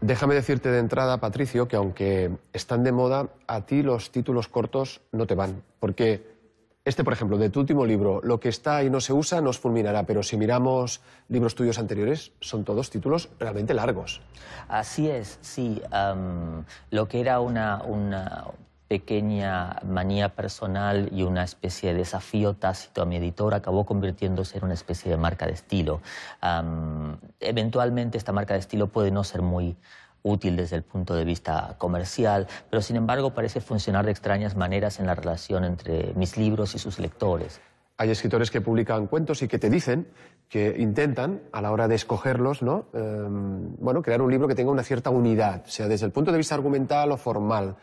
Déjame decirte de entrada, Patricio, que aunque están de moda, a ti los títulos cortos no te van. Porque este, por ejemplo, de tu último libro, lo que está y no se usa nos fulminará, pero si miramos libros tuyos anteriores, son todos títulos realmente largos. Así es, sí. lo que era una pequeña manía personal y una especie de desafío tácito a mi editor acabó convirtiéndose en una especie de marca de estilo. eventualmente esta marca de estilo puede no ser muy útil desde el punto de vista comercial, pero sin embargo parece funcionar de extrañas maneras en la relación entre mis libros y sus lectores. Hay escritores que publican cuentos y que te dicen que intentan, a la hora de escogerlos, em, bueno, crear un libro que tenga una cierta unidad, sea desde el punto de vista argumental o formal.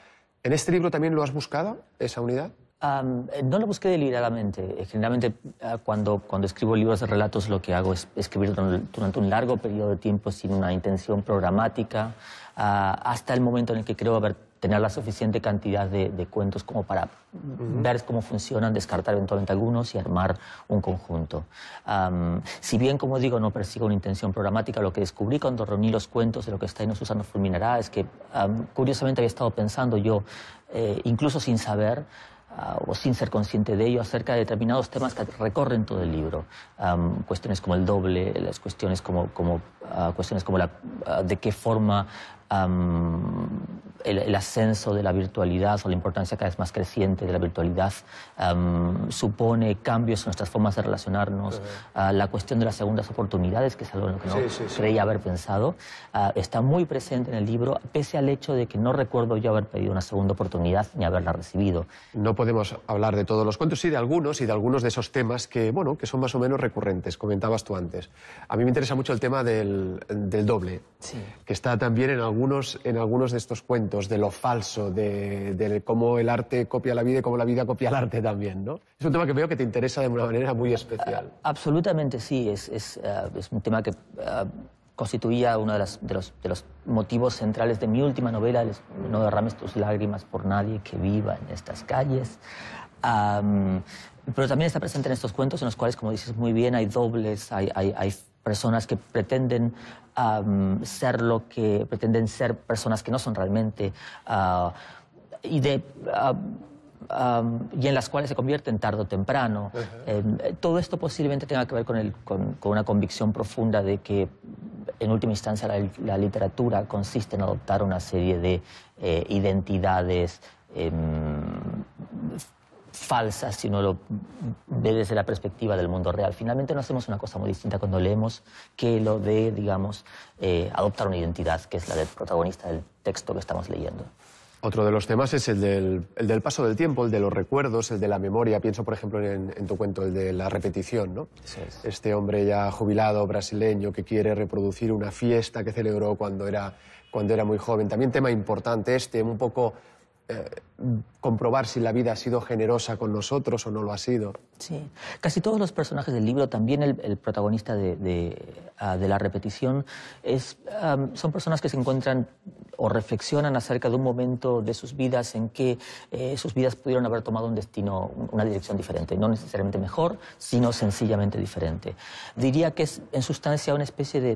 ¿En este libro también lo has buscado, esa unidad? Eh, no lo busqué deliberadamente. Generalmente ah, cuando, cuando escribo libros de relatos lo que hago es escribir durante un largo periodo de tiempo sin una intención programática, ah, hasta el momento en el que creo haber tener la suficiente cantidad de, cuentos como para ver cómo funcionan, descartar eventualmente algunos y armar un conjunto. si bien, como digo, no persigo una intención programática, lo que descubrí cuando reuní los cuentos de lo que está en usando Fulminará es que, curiosamente, había estado pensando yo, eh, incluso sin saber, ah, o sin ser consciente de ello acerca de determinados temas que recorren todo el libro. cuestiones como el doble, las cuestiones como, ah, cuestiones como la, ah, de qué forma el, ascenso de la virtualidad o la importancia cada vez más creciente de la virtualidad supone cambios en nuestras formas de relacionarnos. Ah, la cuestión de las segundas oportunidades, que es algo en lo que no creía haber pensado, ah, está muy presente en el libro, pese al hecho de que no recuerdo yo haber pedido una segunda oportunidad ni haberla recibido. No podemos hablar de todos los cuentos, sí de algunos y de algunos de esos temas que, bueno, que son más o menos recurrentes, comentabas tú antes. A mí me interesa mucho el tema del, del doble, que está también en algunos, en algunos de estos cuentos de lo falso, de, cómo el arte copia la vida y cómo la vida copia el arte también, ¿no? Es un tema que veo que te interesa de una manera muy especial. Absolutamente sí, es, es, eh, un tema que eh, constituía uno de, los, motivos centrales de mi última novela, No derrames tus lágrimas por nadie que viva en estas calles. pero también está presente en estos cuentos en los cuales, como dices muy bien, hay dobles, hay personas que pretenden ser lo que pretenden ser personas que no son realmente ah, y de ah, en las cuales se convierten tarde o temprano. Em, todo esto posiblemente tenga que ver con, el, con, una convicción profunda de que, en última instancia, la, literatura consiste en adoptar una serie de eh, identidades. Em, falsa si uno lo ve desde la perspectiva del mundo real. Finalmente nos hacemos una cosa muy distinta cuando leemos que lo de, digamos, eh, adoptar una identidad, que es la del protagonista del texto que estamos leyendo. Otro de los temas es el del, paso del tiempo, el de los recuerdos, el de la memoria. Pienso, por ejemplo, en, tu cuento, el de la repetición, ¿no? Este hombre ya jubilado brasileño que quiere reproducir una fiesta que celebró cuando era, cuando era muy joven. También tema importante este, un poco comprobar si la vida ha sido generosa con nosotros o no lo ha sido. Sí, casi todos los personajes del libro, también el, protagonista ah, de, la repetición, es, son personas que se encuentran o reflexionan acerca de un momento de sus vidas en que eh, sus vidas pudieron haber tomado un destino, una dirección diferente, no necesariamente mejor, sino sencillamente diferente. Diría que es en sustancia una especie de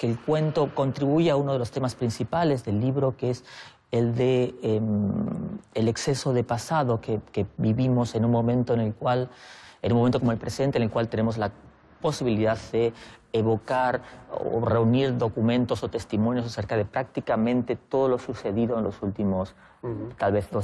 que el cuento contribuye a uno de los temas principales del libro, que es el de em, el exceso de pasado que, vivimos en un momento en el cual, en un momento como el presente, en el cual tenemos la posibilidad de evocar o reunir documentos o testimonios acerca de prácticamente todo lo sucedido en los últimos, tal vez dos